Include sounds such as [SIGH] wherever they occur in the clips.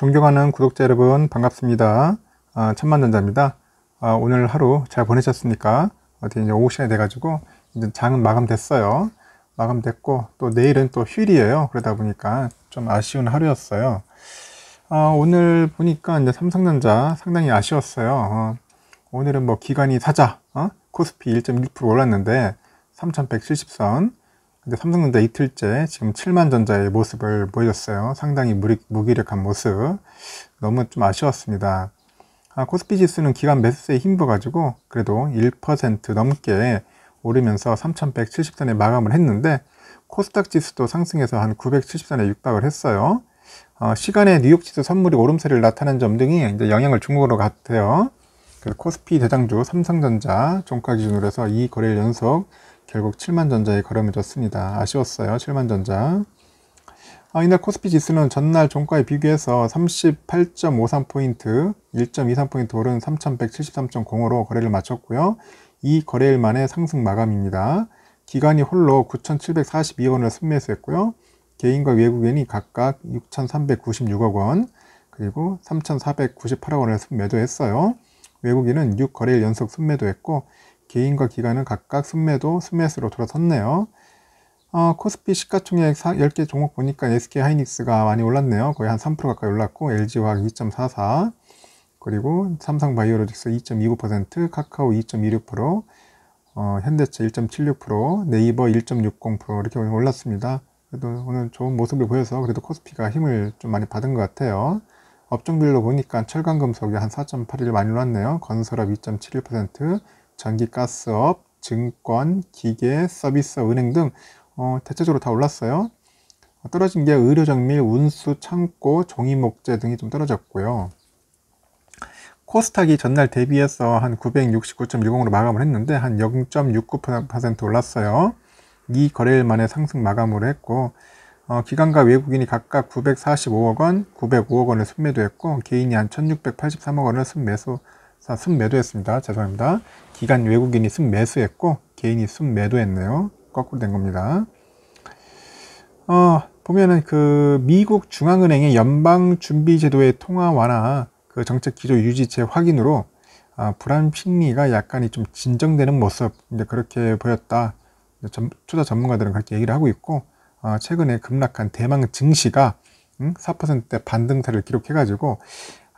존경하는 구독자 여러분 반갑습니다. 아, 천만전자입니다. 아, 오늘 하루 잘 보내셨습니까? 어떻게 이제 오후 시간이 돼가지고 이제 장은 마감됐어요. 마감됐고 또 내일은 또 휴일이에요. 그러다 보니까 좀 아쉬운 하루였어요. 아, 오늘 보니까 이제 삼성전자 상당히 아쉬웠어요. 어, 오늘은 뭐 기간이 사자 어? 코스피 1.1% 올랐는데 3,170선 근데 삼성전자 이틀째 지금 7만전자의 모습을 보여줬어요. 상당히 무리, 무기력한 모습. 너무 좀 아쉬웠습니다. 아, 코스피 지수는 기간 매수세에 힘부가지고 그래도 1% 넘게 오르면서 3,170선에 마감을 했는데 코스닥 지수도 상승해서 한 970선에 육박을 했어요. 어, 시간에 뉴욕 지수 선물이 오름세를 나타낸 점 등이 이제 영향을 준 것으로 같아요. 그래서 코스피 대장주 삼성전자 종가 기준으로 해서 이 거래일 연속 결국 7만전자에 걸어매졌습니다. 아쉬웠어요. 7만전자. 아, 이날 코스피 지수는 전날 종가에 비교해서 38.53포인트, 1.23포인트 오른 3173.05로 거래를 마쳤고요. 이 거래일 만에 상승 마감입니다. 기간이 홀로 9,742원을 순매수했고요. 개인과 외국인이 각각 6,396억 원, 그리고 3,498억 원을 순매도했어요. 외국인은 6거래일 연속 순매도했고 개인과 기관은 각각 순매도 순매수로 돌아섰네요. 어, 코스피 시가총액 10개 종목 보니까 SK 하이닉스가 많이 올랐네요. 거의 한 3% 가까이 올랐고 LG화학 2.44 그리고 삼성 바이오로직스 2.29% 카카오 2.26% 어, 현대차 1.76% 네이버 1.60% 이렇게 올랐습니다. 그래도 오늘 좋은 모습을 보여서 그래도 코스피가 힘을 좀 많이 받은 것 같아요. 업종별로 보니까 철강금속이 한4.81 많이 올랐네요. 건설업 2.71%, 전기가스업, 증권, 기계, 서비스 은행 등 어, 대체적으로 다 올랐어요. 떨어진 게 의료정밀, 운수, 창고, 종이목재 등이 좀 떨어졌고요. 코스닥이 전날 대비해서 한 969.60으로 마감을 했는데 한 0.69% 올랐어요. 이 거래일 만에 상승 마감을 했고 어, 기관과 외국인이 각각 945억 원, 905억 원을 순매도했고 개인이 한 1683억 원을 순매수 자, 순매도했습니다. 죄송합니다. 기간 외국인이 승매수했고 개인이 승매도했네요 거꾸로 된 겁니다. 어, 보면은 그 미국 중앙은행의 연방준비제도의 통화 완화 그 정책 기조 유지 재확인으로 아, 불안 심리가 약간이 좀 진정되는 모습 이제 그렇게 보였다. 전, 투자 전문가들은 그렇게 얘기를 하고 있고 아, 최근에 급락한 대망 증시가 음, 4%대 반등세를 기록해가지고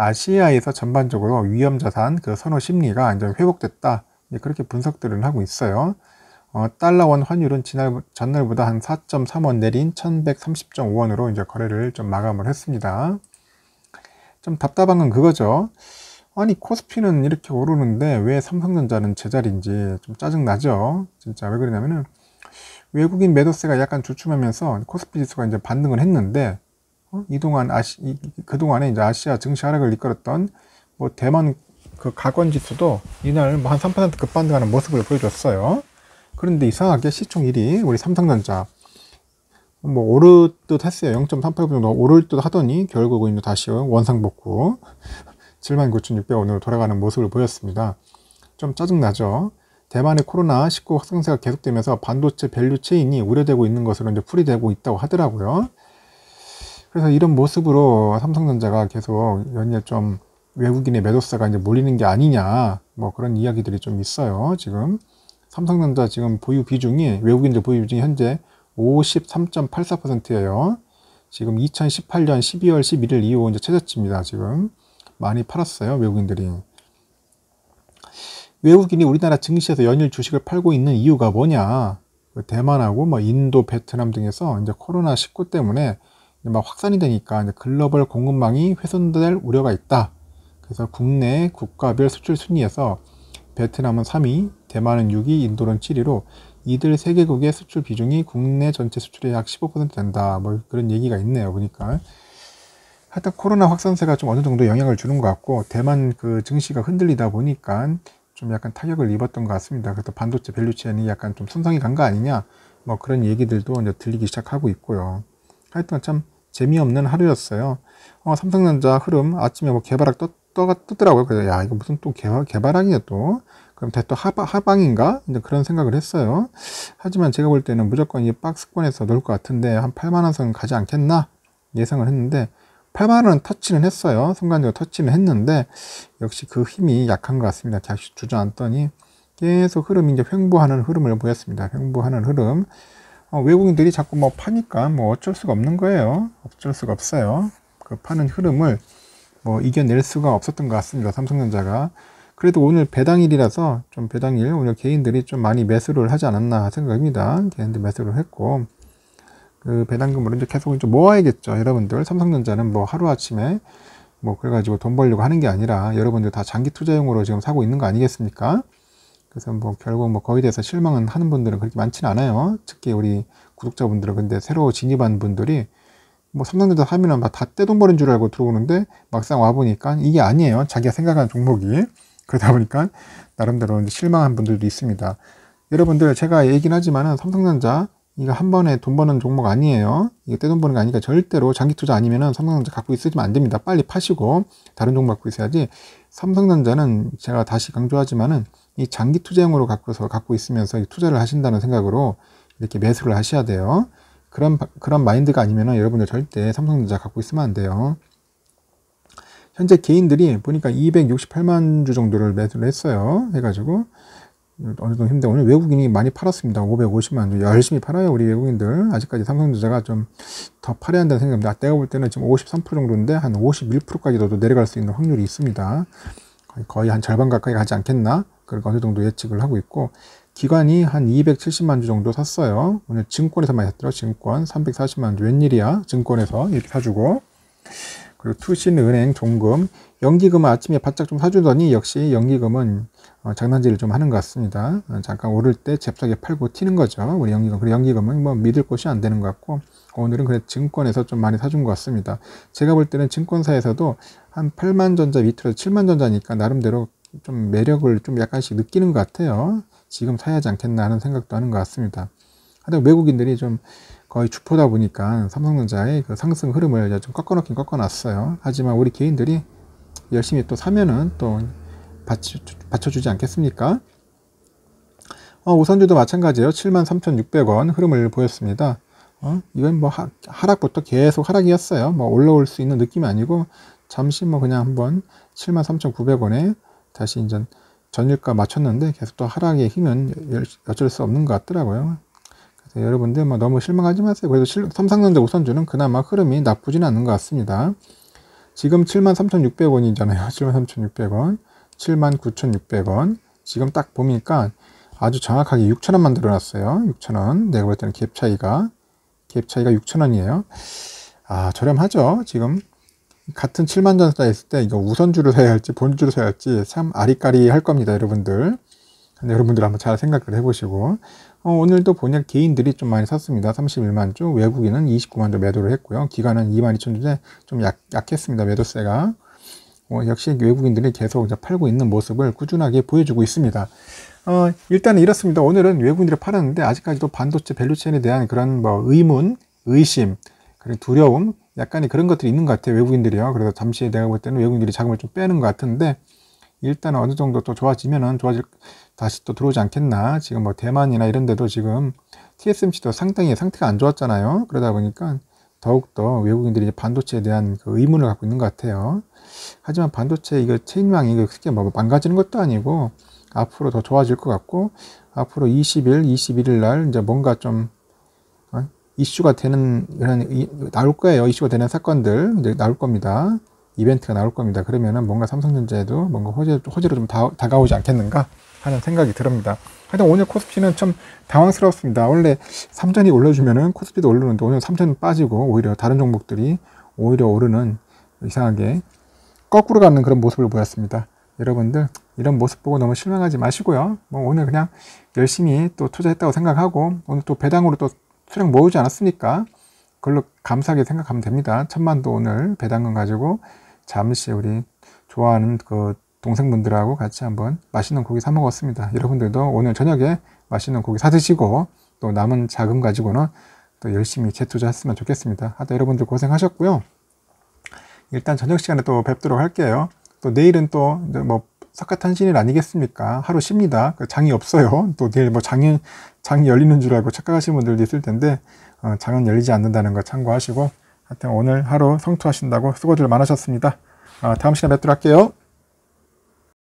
아시아에서 전반적으로 위험 자산 그 선호 심리가 이제 회복됐다. 그렇게 분석들을 하고 있어요. 어, 달러원 환율은 지난 전날보다 한 4.3원 내린 1130.5원으로 이제 거래를 좀 마감을 했습니다. 좀 답답한 건 그거죠. 아니 코스피는 이렇게 오르는데 왜 삼성전자는 제자리인지 좀 짜증나죠. 진짜 왜 그러냐면은 외국인 매도세가 약간 주춤하면서 코스피 지수가 이제 반등을 했는데 어? 이동안 아시 그동안에 이제 아시아 증시 하락을 이끌었던 뭐 대만 그 가건 지수도 이날 뭐 한 3% 급반등하는 모습을 보여줬어요. 그런데 이상하게 시총 1위 우리 삼성전자 뭐 오를 듯 했어요. 0.38% 정도 오를 듯 하더니 결국은 다시 원상복구 79,600원으로 [LAUGHS] 돌아가는 모습을 보였습니다. 좀 짜증나죠. 대만의 코로나19 확산세가 계속되면서 반도체 밸류 체인이 우려되고 있는 것으로 이제 풀이되고 있다고 하더라고요. 그래서 이런 모습으로 삼성전자가 계속 연이좀 외국인의 매도세가 이제 몰리는 게 아니냐 뭐 그런 이야기들이 좀 있어요 지금 삼성전자 지금 보유 비중이 외국인들 보유 비중이 현재 53.84%예요 지금 2018년 12월 11일 이후 이제 최저치입니다 지금 많이 팔았어요 외국인들이 외국인이 우리나라 증시에서 연일 주식을 팔고 있는 이유가 뭐냐 뭐 대만하고 뭐 인도 베트남 등에서 이제 코로나 19 때문에 막 확산이 되니까 이제 글로벌 공급망이 훼손될 우려가 있다. 그래서 국내 국가별 수출 순위에서 베트남은 3위, 대만은 6위, 인도는 7위로 이들 세 개국의 수출 비중이 국내 전체 수출의 약 15% 된다. 뭐 그런 얘기가 있네요. 보니까. 하여튼 코로나 확산세가 좀 어느 정도 영향을 주는 것 같고 대만 그 증시가 흔들리다 보니까 좀 약간 타격을 입었던 것 같습니다. 그래서 반도체 밸류체인이 약간 좀 손상이 간 거 아니냐 뭐 그런 얘기들도 이제 들리기 시작하고 있고요. 하여튼 참 재미없는 하루였어요. 어, 삼성전자 흐름 아침에 뭐개발학 떴, 떠가 뜨더라고요. 그래서 야 이거 무슨 또개발 개바락이냐 또 그럼 대또 하방, 인가 이제 그런 생각을 했어요. 하지만 제가 볼 때는 무조건 이 박스권에서 놓을 것 같은데 한 8만 원선 가지 않겠나 예상을 했는데 8만 원 터치는 했어요. 순간적으로 터치는 했는데 역시 그 힘이 약한 것 같습니다. 다시 주저앉더니 계속 흐름이 이제 횡보하는 흐름을 보였습니다. 횡보하는 흐름. 어, 외국인들이 자꾸 뭐 파니까 뭐 어쩔 수가 없는 거예요. 어쩔 수가 없어요. 그 파는 흐름을 뭐 이겨낼 수가 없었던 것 같습니다. 삼성전자가. 그래도 오늘 배당일이라서 좀 배당일 오늘 개인들이 좀 많이 매수를 하지 않았나 생각합니다. 개인들 매수를 했고 그배당금을 이제 계속 좀 모아야겠죠. 여러분들 삼성전자는 뭐 하루아침에 뭐 그래가지고 돈 벌려고 하는 게 아니라 여러분들 다 장기 투자용으로 지금 사고 있는 거 아니겠습니까? 그래서 뭐 결국 뭐 거기에 대해서 실망은 하는 분들은 그렇게 많지는 않아요. 특히 우리 구독자분들은 근데 새로 진입한 분들이 뭐 삼성전자 하면은 막다 떼돈버린 줄 알고 들어오는데 막상 와보니까 이게 아니에요. 자기가 생각한 종목이. 그러다 보니까 나름대로 이제 실망한 분들도 있습니다. 여러분들 제가 얘기는 하지만은 삼성전자 이거 한 번에 돈 버는 종목 아니에요. 이거 떼돈 버는 거 아니니까 절대로 장기 투자 아니면은 삼성전자 갖고 있으시면 안 됩니다. 빨리 파시고 다른 종목 갖고 있어야지. 삼성전자는 제가 다시 강조하지만은 이 장기 투자용으로 갖고서 갖고 있으면서 투자를 하신다는 생각으로 이렇게 매수를 하셔야 돼요. 그런 그런 마인드가 아니면 여러분들 절대 삼성전자 갖고 있으면 안 돼요. 현재 개인들이 보니까 268만 주 정도를 매수를 했어요. 해가지고 어느 정도 힘든데 오늘 외국인이 많이 팔았습니다. 550만 주 열심히 팔아요 우리 외국인들. 아직까지 삼성전자가 좀 더 팔아야 한다는 생각입니다. 내가 볼 때는 지금 53% 정도인데 한 51%까지도 내려갈 수 있는 확률이 있습니다. 거의 한 절반 가까이 가지 않겠나 그러니까 어느 정도 예측을 하고 있고 기관이 한 270만 주 정도 샀어요. 오늘 증권에서 많이 샀더라. 증권 340만 주. 웬일이야? 증권에서 이렇게 사주고 그리고 투신, 은행, 종금, 연기금은 아침에 바짝 좀 사주더니 역시 연기금은 어, 장난질을 좀 하는 것 같습니다. 어, 잠깐 오를 때 잽싸게 팔고 튀는 거죠. 우리 연기금. 그리고 연기금은 뭐 믿을 곳이 안 되는 것 같고 오늘은 그래 증권에서 좀 많이 사준 것 같습니다. 제가 볼 때는 증권사에서도 한 8만 전자 밑으로 7만 전자니까 나름대로 좀 매력을 좀 약간씩 느끼는 것 같아요. 지금 사야지 않겠나 하는 생각도 하는 것 같습니다. 하여튼 외국인들이 좀 거의 주포다 보니까 삼성전자의 그 상승 흐름을 좀 꺾어놓긴 꺾어놨어요. 하지만 우리 개인들이 열심히 또 사면은 또 받쳐, 주지 않겠습니까? 어, 우선주도 마찬가지예요. 73,600원 흐름을 보였습니다. 어, 이건 뭐 하, 하락부터 계속 하락이었어요. 뭐 올라올 수 있는 느낌이 아니고 잠시 뭐 그냥 한번 73,900원에 다시 이제 전일가 맞췄는데 계속 또 하락의 힘은 어쩔 수 없는 것 같더라고요. 그래서 여러분들 뭐 너무 실망하지 마세요. 그래도 삼성전자 우선주는 그나마 흐름이 나쁘진 않은 것 같습니다. 지금 73,600원이잖아요. 73,600원, 79,600원. 지금 딱 보니까 아주 정확하게 6,000원 만늘어났어요 6,000원. 내가 볼 때는 갭 차이가 갭 차이가 6,000원이에요. 아 저렴하죠. 지금 같은 7만 전사 있을 때 이거 우선주를 사야 할지 본주를 사야 할지 참 아리까리 할 겁니다 여러분들 여러분들 한번 잘 생각을 해보시고 어, 오늘도 본니 개인들이 좀 많이 샀습니다 31만 주 외국인은 29만 주 매도를 했고요 기간은 2만 2천 주에 좀 약, 약했습니다 매도세가 어, 역시 외국인들이 계속 이제 팔고 있는 모습을 꾸준하게 보여주고 있습니다 어, 일단은 이렇습니다 오늘은 외국인들이 팔았는데 아직까지도 반도체 밸류체인에 대한 그런 뭐 의문 의심 그리고 두려움 약간의 그런 것들이 있는 것 같아요. 외국인들이요. 그래서 잠시 내가 볼 때는 외국인들이 자금을 좀 빼는 것 같은데 일단 어느 정도 또 좋아지면은 좋아질 다시 또 들어오지 않겠나. 지금 뭐 대만이나 이런 데도 지금 TSMC도 상당히 상태가 안 좋았잖아요. 그러다 보니까 더욱더 외국인들이 반도체에 대한 그 의문을 갖고 있는 것 같아요. 하지만 반도체 이거 체인망이 이거 크게 뭐 망가지는 것도 아니고 앞으로 더 좋아질 것 같고 앞으로 20일, 21일 날 이제 뭔가 좀 이슈가 되는 그런 이, 나올 거예요. 이슈가 되는 사건들 이제 나올 겁니다. 이벤트가 나올 겁니다. 그러면은 뭔가 삼성전자에도 뭔가 호재, 호재로 좀 다, 다가오지 않겠는가 하는 생각이 듭니다. 하여튼 오늘 코스피는 좀 당황스럽습니다. 원래 삼전이 올려주면은 코스피도 오르는데 오늘 삼전 빠지고 오히려 다른 종목들이 오히려 오르는 이상하게 거꾸로 가는 그런 모습을 보였습니다. 여러분들 이런 모습 보고 너무 실망하지 마시고요. 뭐 오늘 그냥 열심히 또 투자했다고 생각하고 오늘 또 배당으로 또 수령 모으지 않았습니까 그걸로 감사하게 생각하면 됩니다. 천만도 오늘 배당금 가지고 잠시 우리 좋아하는 그 동생분들하고 같이 한번 맛있는 고기 사 먹었습니다. 여러분들도 오늘 저녁에 맛있는 고기 사 드시고 또 남은 자금 가지고는 또 열심히 재투자했으면 좋겠습니다. 하여튼 여러분들 고생하셨고요. 일단 저녁 시간에 또 뵙도록 할게요. 또 내일은 또뭐 석가탄신일 아니겠습니까? 하루 쉽니다. 그 장이 없어요. 또 내일 뭐 장이, 장이 열리는 줄 알고 착각하시는 분들도 있을 텐데, 어, 장은 열리지 않는다는 거 참고하시고, 하여튼 오늘 하루 성투하신다고 수고들 많으셨습니다. 어, 다음 시간에 뵙도록 할게요.